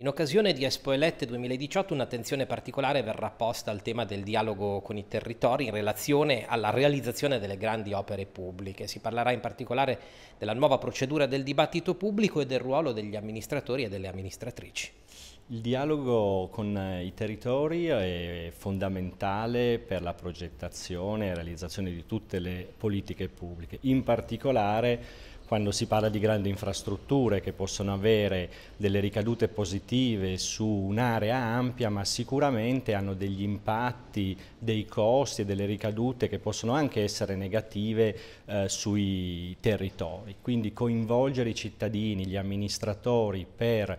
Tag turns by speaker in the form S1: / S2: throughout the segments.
S1: In occasione di Expo Elette 2018 un'attenzione particolare verrà posta al tema del dialogo con i territori in relazione alla realizzazione delle grandi opere pubbliche. Si parlerà in particolare della nuova procedura del dibattito pubblico e del ruolo degli amministratori e delle amministratrici.
S2: Il dialogo con eh, i territori è fondamentale per la progettazione e realizzazione di tutte le politiche pubbliche, in particolare quando si parla di grandi infrastrutture che possono avere delle ricadute positive su un'area ampia, ma sicuramente hanno degli impatti, dei costi e delle ricadute che possono anche essere negative eh, sui territori. Quindi coinvolgere i cittadini, gli amministratori per eh,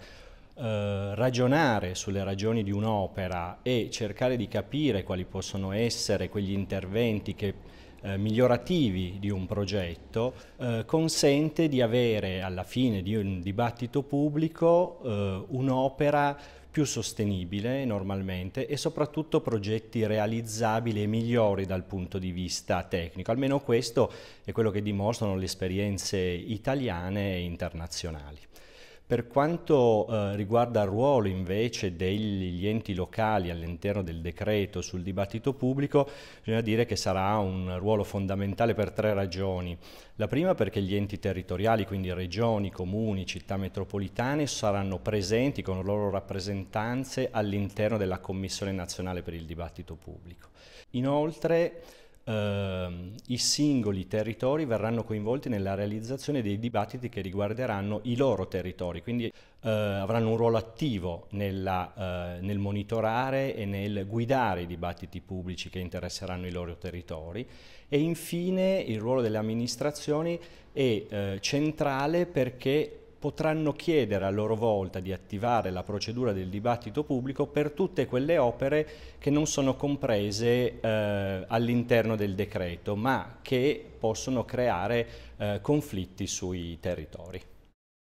S2: ragionare sulle ragioni di un'opera e cercare di capire quali possono essere quegli interventi che eh, migliorativi di un progetto eh, consente di avere alla fine di un dibattito pubblico eh, un'opera più sostenibile normalmente e soprattutto progetti realizzabili e migliori dal punto di vista tecnico. Almeno questo è quello che dimostrano le esperienze italiane e internazionali. Per quanto eh, riguarda il ruolo invece degli enti locali all'interno del decreto sul dibattito pubblico, bisogna dire che sarà un ruolo fondamentale per tre ragioni. La prima perché gli enti territoriali, quindi regioni, comuni, città metropolitane, saranno presenti con le loro rappresentanze all'interno della Commissione nazionale per il dibattito pubblico. Inoltre, eh, i singoli territori verranno coinvolti nella realizzazione dei dibattiti che riguarderanno i loro territori, quindi eh, avranno un ruolo attivo nella, eh, nel monitorare e nel guidare i dibattiti pubblici che interesseranno i loro territori e infine il ruolo delle amministrazioni è eh, centrale perché potranno chiedere a loro volta di attivare la procedura del dibattito pubblico per tutte quelle opere che non sono comprese eh, all'interno del decreto, ma che possono creare eh, conflitti sui territori.